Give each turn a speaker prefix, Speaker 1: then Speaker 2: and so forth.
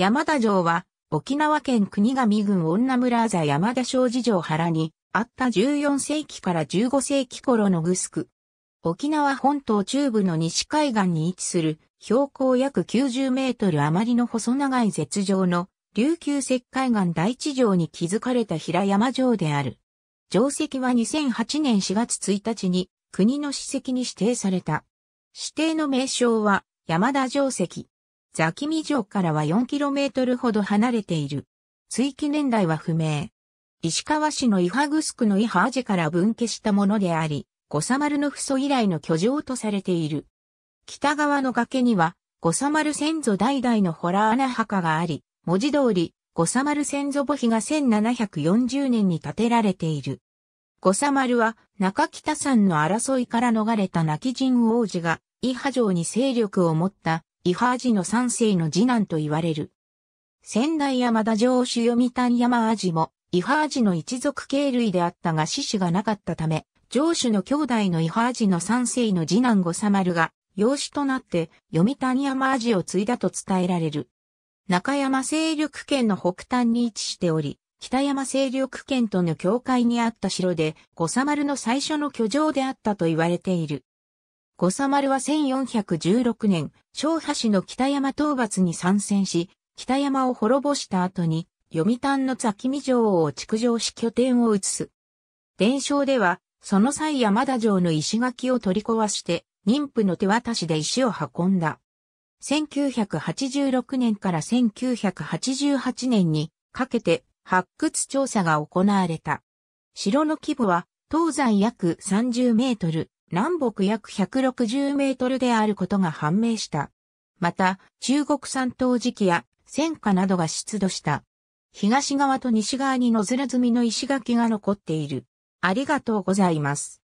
Speaker 1: 山田城は、沖縄県国神郡女村座山田商事城原に、あった14世紀から15世紀頃のグスク。沖縄本島中部の西海岸に位置する、標高約90メートル余りの細長い絶城の、琉球石灰岩第一城に築かれた平山城である。城石は2008年4月1日に国の史跡に指定された。指定の名称は山田城石。ザキミ城からは 4km ほど離れている。追記年代は不明。石川市のイハグスクのイハージから分家したものであり、ゴサマルの不祖以来の居城とされている。北側の崖には、ゴサマル先祖代々のホラー穴墓があり、文字通り、ゴサマル先祖墓碑が1740年に建てられている。ゴサマルは中北山の争いから逃れた泣き人王子が、イハ城に勢力を持ったイハージの三世の次男と言われる。仙台山田城主読谷山アジも、イハージの一族系類であったが死子がなかったため、城主の兄弟のイハージの三世の次男五サマルが、養子となって、読谷山アジを継いだと伝えられる。中山勢力圏の北端に位置しており、北山勢力圏との境界にあった城で、五サ丸の最初の居城であったと言われている。五三丸は1416年、昭波氏の北山討伐に参戦し、北山を滅ぼした後に、読谷のザキミ城を築城し拠点を移す。伝承では、その際山田城の石垣を取り壊して、妊婦の手渡しで石を運んだ。1986年から1988年にかけて発掘調査が行われた。城の規模は東西約30メートル、南北約160メートルであることが判明した。また、中国山東時期や戦火などが出土した。東側と西側にノズル積みの石垣が残っている。ありがとうございます。